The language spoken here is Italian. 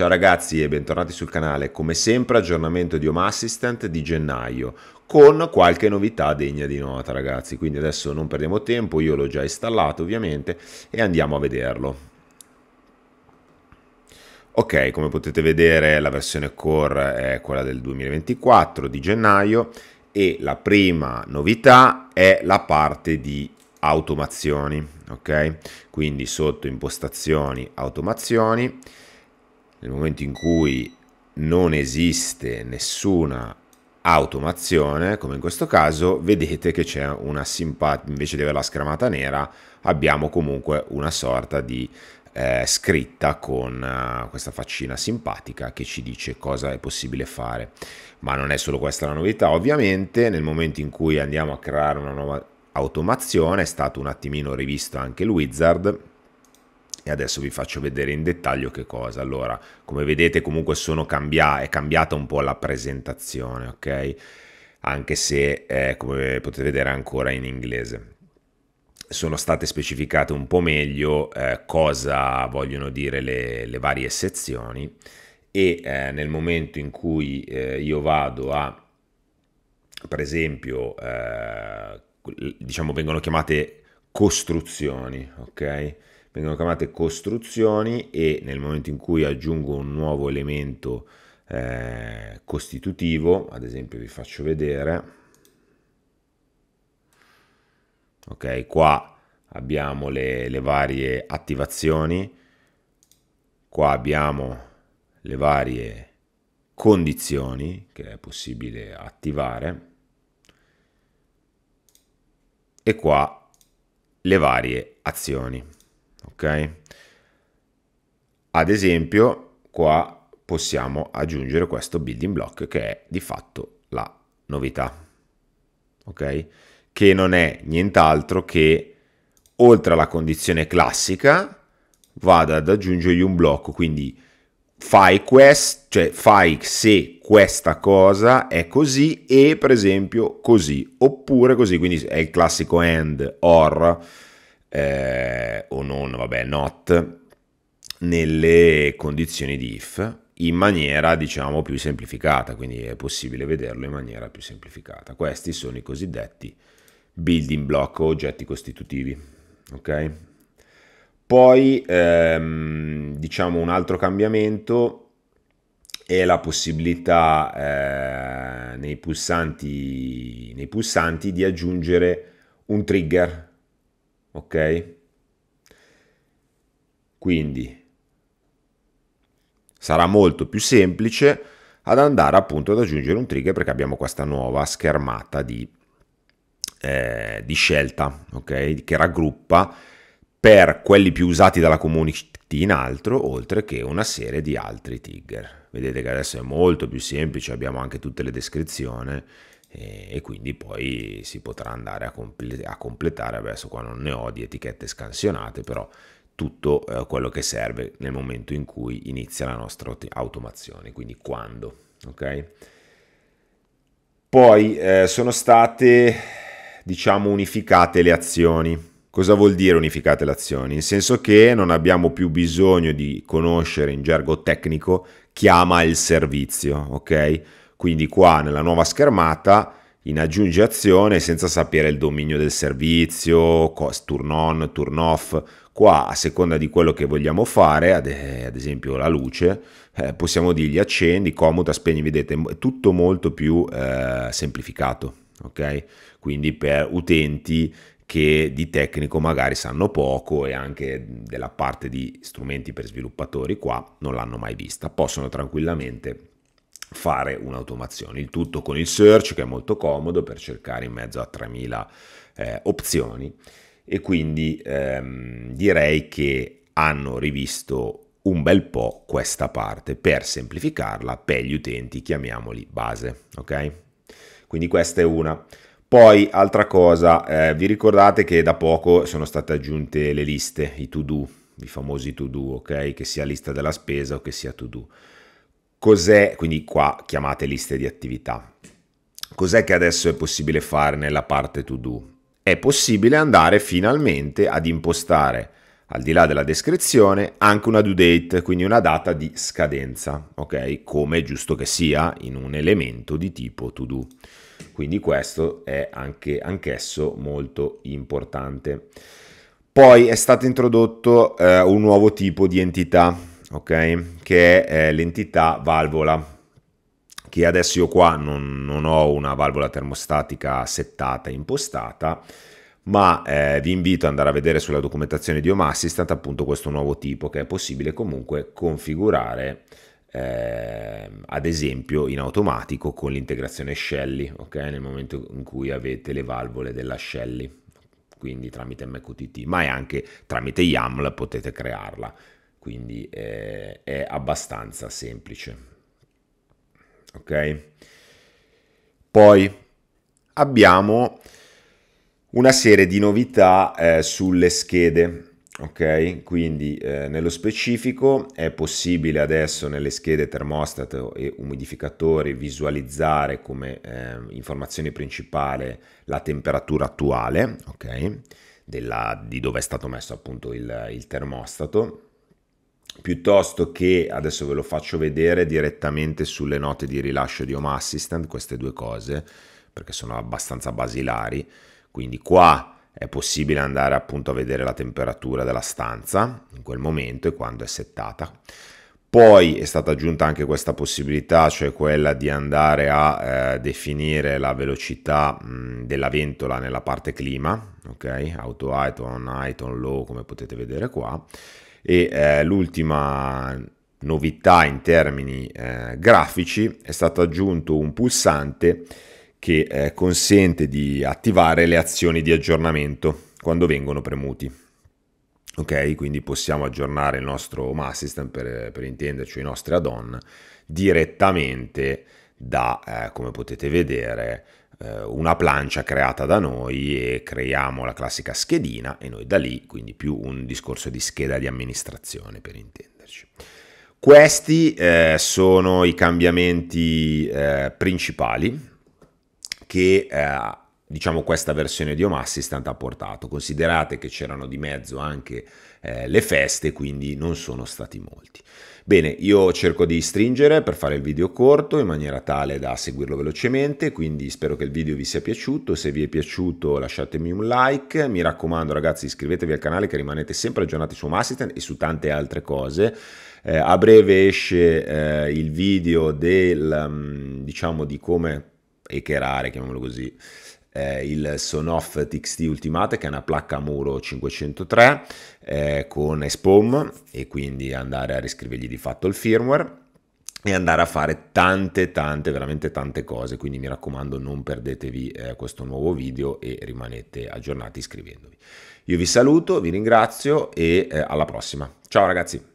Ciao ragazzi e bentornati sul canale, come sempre aggiornamento di Home Assistant di gennaio con qualche novità degna di nota ragazzi, quindi adesso non perdiamo tempo, io l'ho già installato ovviamente e andiamo a vederlo. Ok, come potete vedere la versione core è quella del 2024 di gennaio e la prima novità è la parte di automazioni, ok? Quindi sotto impostazioni, automazioni nel momento in cui non esiste nessuna automazione, come in questo caso, vedete che c'è una simpatica, invece di avere la scramata nera, abbiamo comunque una sorta di eh, scritta con uh, questa faccina simpatica che ci dice cosa è possibile fare. Ma non è solo questa la novità, ovviamente nel momento in cui andiamo a creare una nuova automazione è stato un attimino rivisto anche il wizard e adesso vi faccio vedere in dettaglio che cosa. Allora, come vedete comunque cambia è cambiata un po' la presentazione, ok? Anche se, eh, come potete vedere, ancora in inglese sono state specificate un po' meglio eh, cosa vogliono dire le, le varie sezioni e eh, nel momento in cui eh, io vado a, per esempio, eh, diciamo vengono chiamate costruzioni, ok? vengono chiamate costruzioni e nel momento in cui aggiungo un nuovo elemento eh, costitutivo, ad esempio vi faccio vedere, ok, qua abbiamo le, le varie attivazioni, qua abbiamo le varie condizioni che è possibile attivare e qua le varie azioni ok? Ad esempio, qua possiamo aggiungere questo building block che è di fatto la novità, ok? Che non è nient'altro che oltre alla condizione classica vada ad aggiungergli un blocco, quindi fai quest, cioè fai se questa cosa è così e per esempio così, oppure così, quindi è il classico AND, OR, eh, o non, vabbè, not, nelle condizioni di if in maniera diciamo più semplificata, quindi è possibile vederlo in maniera più semplificata. Questi sono i cosiddetti building block o oggetti costitutivi, ok? Poi ehm, diciamo un altro cambiamento è la possibilità eh, nei, pulsanti, nei pulsanti di aggiungere un trigger ok? Quindi sarà molto più semplice ad andare appunto ad aggiungere un trigger perché abbiamo questa nuova schermata di, eh, di scelta, ok? Che raggruppa per quelli più usati dalla community in altro, oltre che una serie di altri trigger. Vedete che adesso è molto più semplice, abbiamo anche tutte le descrizioni e, quindi poi si potrà andare a, comple- a completare, adesso qua non ne ho di etichette scansionate, però tutto eh, quello che serve nel momento in cui inizia la nostra automazione, quindi quando, ok? Poi eh, sono state, diciamo, unificate le azioni. Cosa vuol dire unificate le azioni? In senso che non abbiamo più bisogno di conoscere in gergo tecnico chiama il servizio, ok? Quindi qua nella nuova schermata in aggiungi azione senza sapere il dominio del servizio, turn on, turn off. Qua a seconda di quello che vogliamo fare, ad esempio la luce, eh, possiamo dirgli accendi, comuta, spegni, vedete, è tutto molto più eh, semplificato, ok? Quindi per utenti che di tecnico magari sanno poco e anche della parte di strumenti per sviluppatori qua non l'hanno mai vista, possono tranquillamente fare un'automazione. Il tutto con il search che è molto comodo per cercare in mezzo a 3000 eh, opzioni e quindi ehm, direi che hanno rivisto un bel po' questa parte per semplificarla per gli utenti, chiamiamoli base, ok? Quindi questa è una. Poi, altra cosa, eh, vi ricordate che da poco sono state aggiunte le liste, i to-do, i famosi to-do, ok? Che sia lista della spesa o che sia to-do. Cos'è, quindi qua chiamate liste di attività, cos'è che adesso è possibile fare nella parte to do? È possibile andare finalmente ad impostare, al di là della descrizione, anche una due date, quindi una data di scadenza, ok? Come è giusto che sia in un elemento di tipo to do. Quindi questo è anche anch'esso molto importante. Poi è stato introdotto eh, un nuovo tipo di entità, okay? che è eh, l'entità valvola che adesso io qua non, non, ho una valvola termostatica settata, impostata, ma eh, vi invito ad andare a vedere sulla documentazione di Home Assistant appunto questo nuovo tipo che è possibile comunque configurare eh, ad esempio in automatico con l'integrazione Shelly, ok? Nel momento in cui avete le valvole della Shelly, quindi tramite MQTT, ma anche tramite YAML potete crearla quindi eh, è abbastanza semplice. Ok? Poi abbiamo una serie di novità eh, sulle schede. Ok, quindi eh, nello specifico è possibile adesso nelle schede termostato e umidificatori visualizzare come eh, informazione principale la temperatura attuale, ok, della, di dove è stato messo appunto il, il termostato piuttosto che adesso ve lo faccio vedere direttamente sulle note di rilascio di Home Assistant queste due cose perché sono abbastanza basilari quindi qua è possibile andare appunto a vedere la temperatura della stanza in quel momento e quando è settata poi è stata aggiunta anche questa possibilità cioè quella di andare a eh, definire la velocità mh, della ventola nella parte clima ok auto height on height on low come potete vedere qua e eh, l'ultima novità in termini eh, grafici è stato aggiunto un pulsante che eh, consente di attivare le azioni di aggiornamento quando vengono premuti. Ok, quindi possiamo aggiornare il nostro Home Assistant per, per intenderci i nostri add-on direttamente da, eh, come potete vedere, eh, una plancia creata da noi e creiamo la classica schedina e noi da lì, quindi più un discorso di scheda di amministrazione per intenderci. Questi eh, sono i cambiamenti eh, principali che eh, diciamo questa versione di Home Assistant ha portato. Considerate che c'erano di mezzo anche eh, le feste, quindi non sono stati molti. Bene, io cerco di stringere per fare il video corto in maniera tale da seguirlo velocemente, quindi spero che il video vi sia piaciuto, se vi è piaciuto lasciatemi un like, mi raccomando ragazzi iscrivetevi al canale che rimanete sempre aggiornati su Home Assistant e su tante altre cose. Eh, a breve esce eh, il video del, mm, diciamo, di come hackerare, chiamiamolo così, eh, il Sonoff TXT Ultimate che è una placca a muro 503 eh, con SPOM e quindi andare a riscrivergli di fatto il firmware e andare a fare tante tante veramente tante cose quindi mi raccomando non perdetevi eh, questo nuovo video e rimanete aggiornati iscrivendovi io vi saluto vi ringrazio e eh, alla prossima ciao ragazzi